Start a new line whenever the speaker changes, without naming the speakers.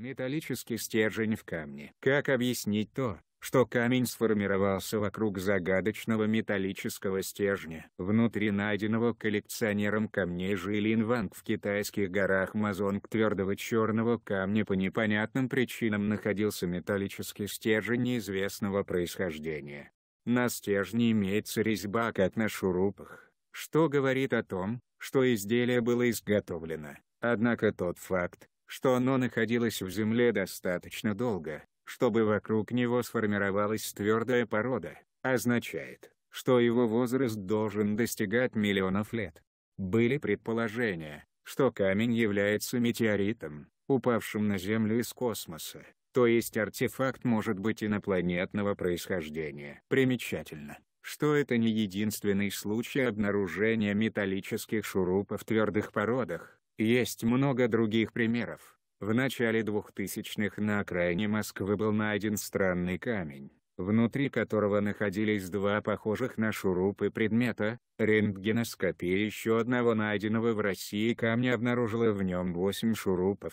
Металлический стержень в камне. Как объяснить то, что камень сформировался вокруг загадочного металлического стержня. Внутри найденного коллекционером камней Жилин Ванг в китайских горах Мазонг твердого черного камня по непонятным причинам находился металлический стержень неизвестного происхождения. На стержне имеется резьба как на шурупах, что говорит о том, что изделие было изготовлено. Однако тот факт, что оно находилось в земле достаточно долго, чтобы вокруг него сформировалась твердая порода, означает, что его возраст должен достигать миллионов лет. Были предположения, что камень является метеоритом, упавшим на Землю из космоса, то есть артефакт может быть инопланетного происхождения. Примечательно, что это не единственный случай обнаружения металлических шурупов в твердых породах, есть много других примеров. В начале 2000-х на окраине Москвы был найден странный камень, внутри которого находились два похожих на шурупы предмета, рентгеноскопия еще одного
найденного в России камня обнаружила в нем 8 шурупов.